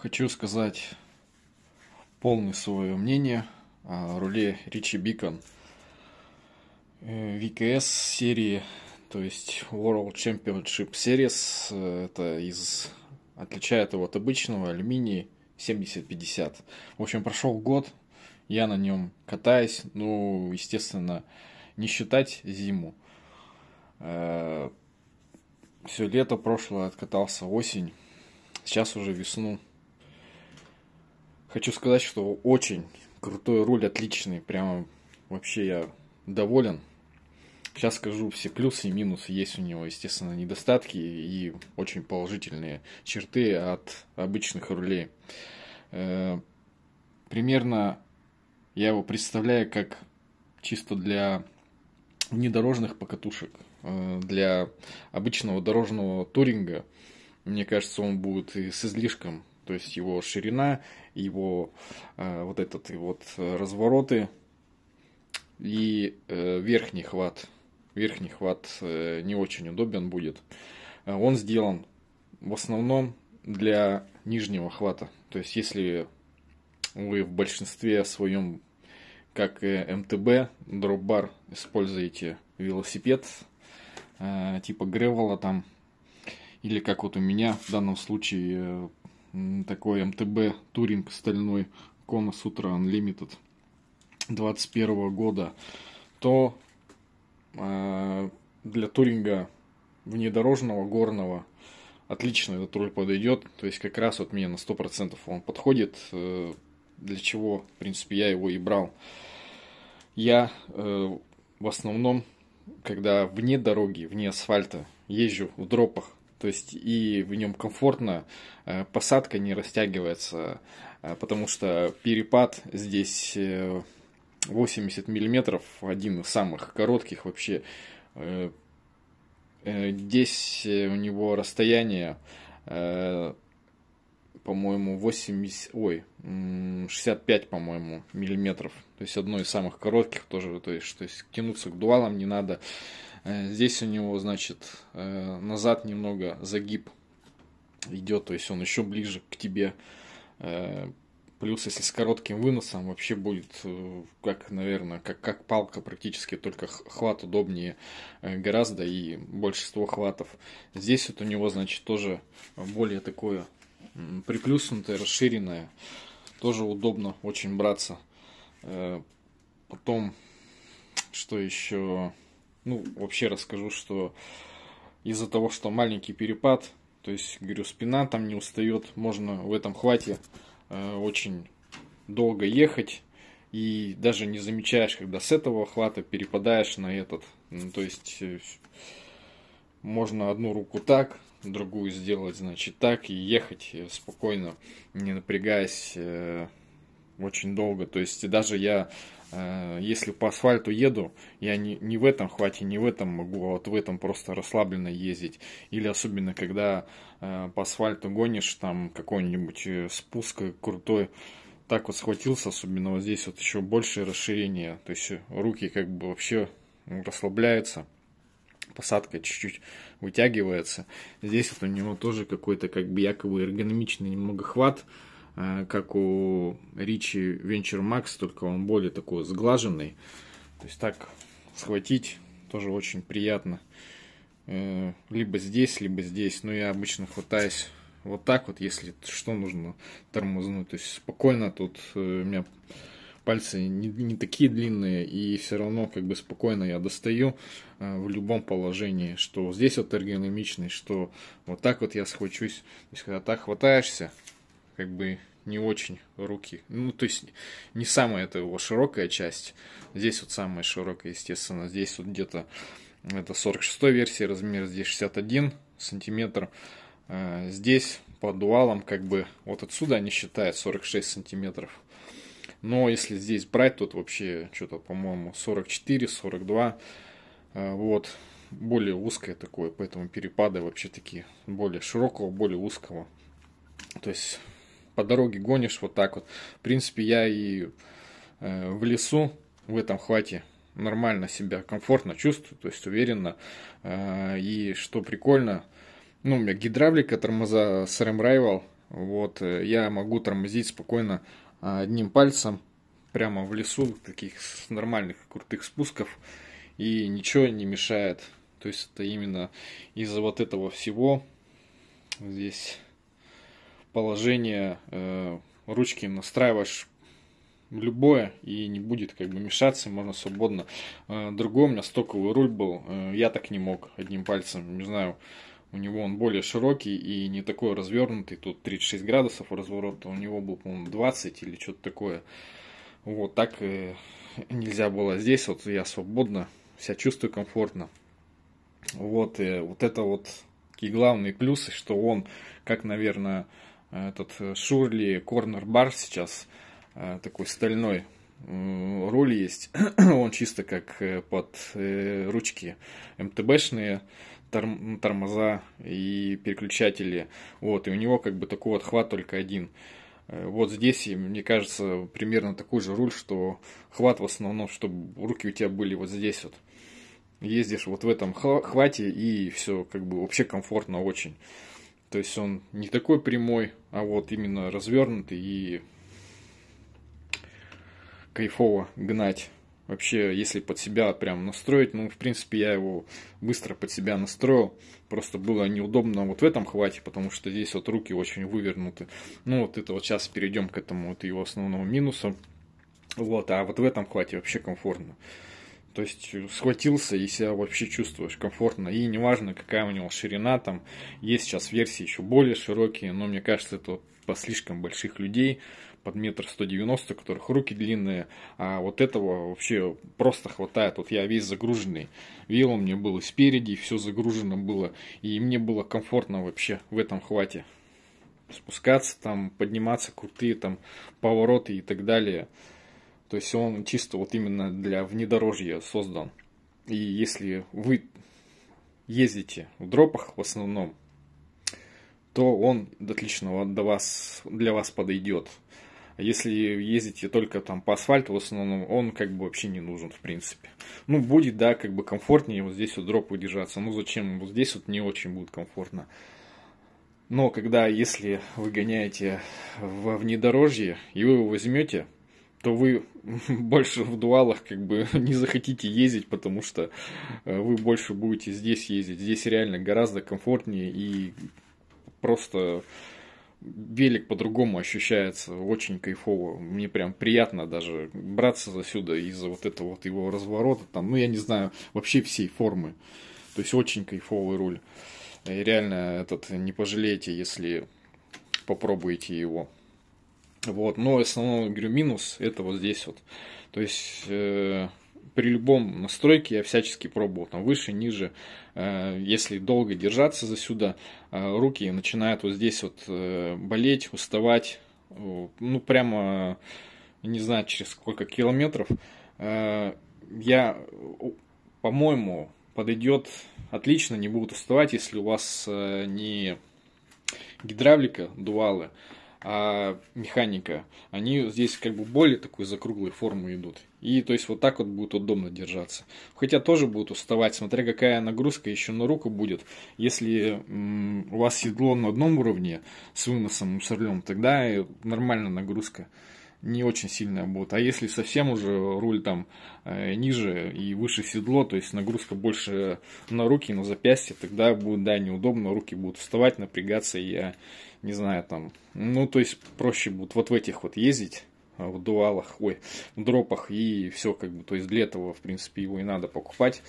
Хочу сказать полное свое мнение о руле Ричи Бикон э, VKS серии, то есть World Championship Series. Это из отличает его от обычного алюминий 7050. В общем, прошел год, я на нем катаюсь, ну, естественно, не считать зиму. Э, Все лето прошлое откатался, осень, сейчас уже весну Хочу сказать, что очень крутой руль, отличный. Прямо вообще я доволен. Сейчас скажу, все плюсы и минусы есть у него, естественно, недостатки и очень положительные черты от обычных рулей. Э, примерно я его представляю как чисто для внедорожных покатушек, э, для обычного дорожного туринга. Мне кажется, он будет и с излишком то есть его ширина, его э, вот этот вот э, развороты и э, верхний хват. Верхний хват э, не очень удобен будет. Э, он сделан в основном для нижнего хвата. То есть если вы в большинстве своем, как МТБ, дроп-бар используете велосипед э, типа гревела там, или как вот у меня в данном случае э, такой МТБ Туринг стальной Кона Сутра Unlimited 21 года, то э, для туринга внедорожного, горного, отлично этот руль подойдет. То есть как раз вот мне на 100% он подходит, э, для чего, в принципе, я его и брал. Я э, в основном, когда вне дороги, вне асфальта, езжу в дропах, то есть и в нем комфортно, э, посадка не растягивается, э, потому что перепад здесь 80 э, миллиметров, один из самых коротких вообще. Здесь у него расстояние по-моему, 80, ой, 65, по-моему, миллиметров. То есть одно из самых коротких тоже, то есть, то есть тянуться к дуалам не надо. Э, здесь у него, значит, э, назад немного загиб идет, то есть он еще ближе к тебе. Э, плюс, если с коротким выносом, вообще будет, как, наверное, как, как палка практически, только хват удобнее гораздо и большинство хватов. Здесь вот у него, значит, тоже более такое приплюснутая, расширенная. Тоже удобно очень браться. Э, потом, что еще? Ну, вообще расскажу, что из-за того, что маленький перепад, то есть, говорю, спина там не устает, можно в этом хвате э, очень долго ехать и даже не замечаешь, когда с этого хвата перепадаешь на этот. Ну, то есть э, можно одну руку так, другую сделать, значит, так, и ехать э, спокойно, не напрягаясь э, очень долго. То есть даже я, э, если по асфальту еду, я не, не в этом хвате, не в этом могу, а вот в этом просто расслабленно ездить. Или особенно, когда по асфальту гонишь, там какой-нибудь спуск крутой, так вот схватился, особенно вот здесь вот еще большее расширение, то есть руки как бы вообще расслабляются посадка чуть-чуть вытягивается. Здесь вот у него тоже какой-то как бы якобы эргономичный немного хват, э, как у Ричи Venture Макс, только он более такой сглаженный. То есть так схватить тоже очень приятно. Э, либо здесь, либо здесь. Но я обычно хватаюсь вот так вот, если что нужно тормознуть. То есть спокойно тут э, у меня пальцы не, не такие длинные, и все равно как бы спокойно я достаю э, в любом положении, что здесь вот эргономичный, что вот так вот я схвачусь. То есть, когда так хватаешься, как бы не очень руки. Ну, то есть, не самая это его широкая часть. Здесь вот самая широкая, естественно. Здесь вот где-то это 46 версии, размер здесь 61 сантиметр. Э, здесь по дуалам как бы вот отсюда они считают 46 сантиметров. Но если здесь брать, тут вообще что-то, по-моему, 44, 42. Э, вот. Более узкое такое, поэтому перепады вообще такие более широкого, более узкого. То есть по дороге гонишь вот так вот. В принципе, я и э, в лесу в этом хвате нормально себя комфортно чувствую, то есть уверенно. Э, и что прикольно, ну, у меня гидравлика тормоза с Rival, вот, я могу тормозить спокойно а, одним пальцем прямо в лесу, таких нормальных крутых спусков, и ничего не мешает. То есть это именно из-за вот этого всего здесь положение э, ручки настраиваешь любое и не будет как бы мешаться, можно свободно. Э, другой у меня стоковый руль был, э, я так не мог одним пальцем, не знаю, у него он более широкий и не такой развернутый. Тут 36 градусов разворота, у него был, по-моему, 20 или что-то такое. Вот так э, нельзя было здесь. Вот я свободно, себя чувствую комфортно. Вот, и э, вот это вот такие главные плюсы, что он, как, наверное, этот Шурли Корнер Бар сейчас, э, такой стальной руль есть. он чисто как под ручки МТБшные торм, тормоза и переключатели. Вот, и у него как бы такой хват только один. Э, вот здесь, мне кажется, примерно такой же руль, что хват в основном, чтобы руки у тебя были вот здесь вот. Ездишь вот в этом хвате и все как бы вообще комфортно очень. То есть он не такой прямой, а вот именно развернутый и кайфово гнать. Вообще, если под себя прям настроить, ну, в принципе, я его быстро под себя настроил. Просто было неудобно вот в этом хвате, потому что здесь вот руки очень вывернуты. Ну, вот это вот сейчас перейдем к этому вот его основному минусу. Вот, а вот в этом хвате вообще комфортно. То есть э, схватился и себя вообще чувствуешь комфортно. И неважно, какая у него ширина, там есть сейчас версии еще более широкие, но мне кажется, это по слишком больших людей под метр сто девяносто, у которых руки длинные, а вот этого вообще просто хватает. Вот я весь загруженный. Вилл у меня был спереди, все загружено было, и мне было комфортно вообще в этом хвате. Спускаться там, подниматься, крутые там повороты и так далее. То есть он чисто вот именно для внедорожья создан. И если вы ездите в дропах в основном, то он отлично для вас, для вас подойдет. Если ездите только там по асфальту, в основном он как бы вообще не нужен, в принципе. Ну, будет, да, как бы комфортнее вот здесь вот дроп удержаться. Ну, зачем? Вот здесь вот не очень будет комфортно. Но когда, если вы гоняете во внедорожье, и вы его возьмете, то вы больше в дуалах как бы не захотите ездить, потому что э, вы больше будете здесь ездить. Здесь реально гораздо комфортнее и просто велик по-другому ощущается, очень кайфово. Мне прям приятно даже браться за сюда из-за вот этого вот его разворота, там, ну, я не знаю, вообще всей формы. То есть очень кайфовый руль. И реально этот не пожалеете, если попробуете его. Вот, но основной, говорю, минус это вот здесь вот. То есть э, при любом настройке я всячески пробовал, там выше, ниже, э, если долго держаться за сюда, э, руки начинают вот здесь вот э, болеть, уставать, ну прямо, не знаю, через сколько километров, я, по-моему, подойдет отлично, не будут уставать, если у вас не гидравлика, дуалы, а механика, они здесь как бы более такой закруглой формы идут. И то есть вот так вот будет удобно держаться. Хотя тоже будут уставать, смотря какая нагрузка еще на руку будет. Если у вас седло на одном уровне с выносом, с орлем, тогда нормальная нагрузка не очень сильная будет. А если совсем уже руль там э, ниже и выше седло, то есть нагрузка больше на руки, на запястье, тогда будет, да, неудобно, руки будут вставать, напрягаться, я не знаю, там, ну, то есть проще будет вот в этих вот ездить, а, в дуалах, ой, в дропах и все как бы, то есть для этого, в принципе, его и надо покупать,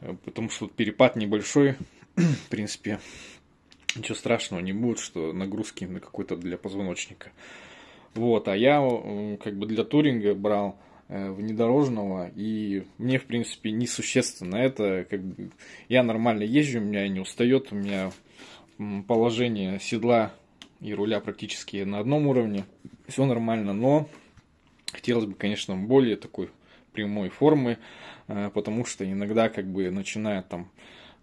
э, потому что перепад небольшой, в принципе, ничего страшного не будет, что нагрузки на какой-то для позвоночника. Вот, а я как бы для туринга брал э, внедорожного, и мне, в принципе, несущественно это. Как бы, я нормально езжу, у меня не устает, у меня положение седла и руля практически на одном уровне. Все нормально, но хотелось бы, конечно, более такой прямой формы, э, потому что иногда как бы начинает там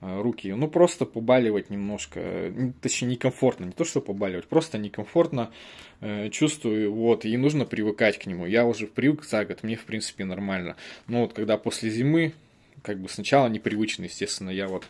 Э, руки. Ну, просто побаливать немножко. Точнее, некомфортно. Не то, что побаливать, просто некомфортно э, чувствую. Вот, и нужно привыкать к нему. Я уже привык за год, мне, в принципе, нормально. Но вот когда после зимы, как бы сначала непривычно, естественно, я вот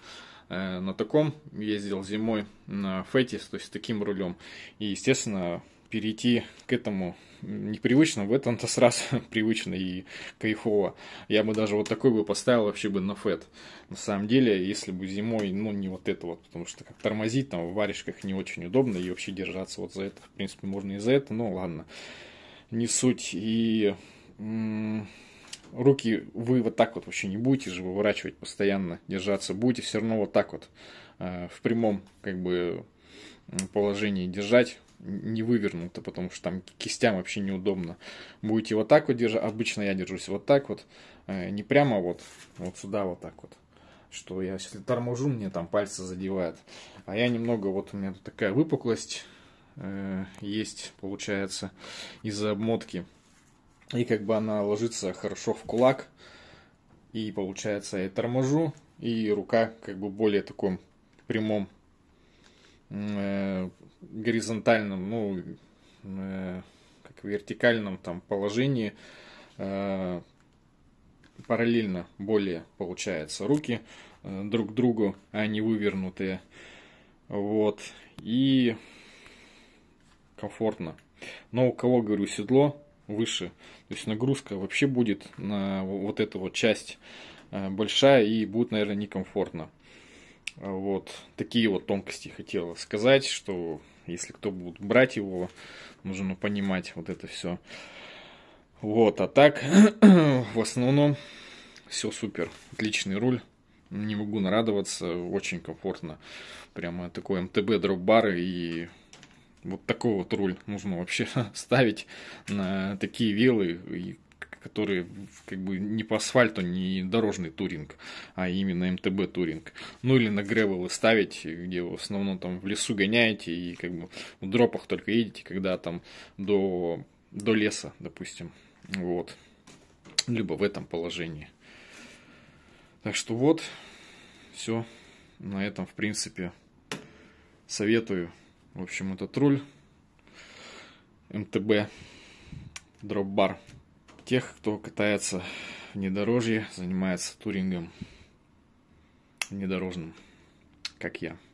э, на таком ездил зимой на Фетис, то есть таким рулем. И, естественно, перейти к этому непривычно, в этом-то сразу привычно и кайфово. Я бы даже вот такой бы поставил вообще бы на фет. На самом деле, если бы зимой, ну не вот это вот, потому что как тормозить там в варежках не очень удобно и вообще держаться вот за это. В принципе, можно и за это, но ладно. Не суть. И руки вы вот так вот вообще не будете же выворачивать постоянно, держаться будете все равно вот так вот э, в прямом как бы положении держать не вывернуто, потому что там кистям вообще неудобно. Будете вот так вот держать, обычно я держусь вот так вот, э, не прямо вот, вот сюда вот так вот. Что я, если торможу, мне там пальцы задевают. А я немного, вот у меня тут такая выпуклость э, есть, получается, из-за обмотки. И как бы она ложится хорошо в кулак. И получается я торможу, и рука как бы более таком прямом э, горизонтальном, ну, э, как вертикальном там положении э, параллельно более получается руки э, друг к другу, а не вывернутые. Вот. И комфортно. Но у кого, говорю, седло выше, то есть нагрузка вообще будет на вот эту вот часть э, большая и будет, наверное, некомфортно. Вот такие вот тонкости хотела сказать, что если кто будет брать его, нужно понимать вот это все. Вот, а так, в основном, все супер. Отличный руль. Не могу нарадоваться, очень комфортно. Прямо такой МТБ дроп-бар и вот такой вот руль нужно вообще ставить на такие вилы. И который как бы не по асфальту, не дорожный туринг, а именно МТБ туринг. Ну или на гревелы ставить, где в основном там в лесу гоняете и как бы в дропах только едете, когда там до, до леса, допустим. Вот. Либо в этом положении. Так что вот, все. На этом, в принципе, советую. В общем, этот руль. МТБ. Дропбар тех, кто катается в внедорожье, занимается турингом внедорожным, как я.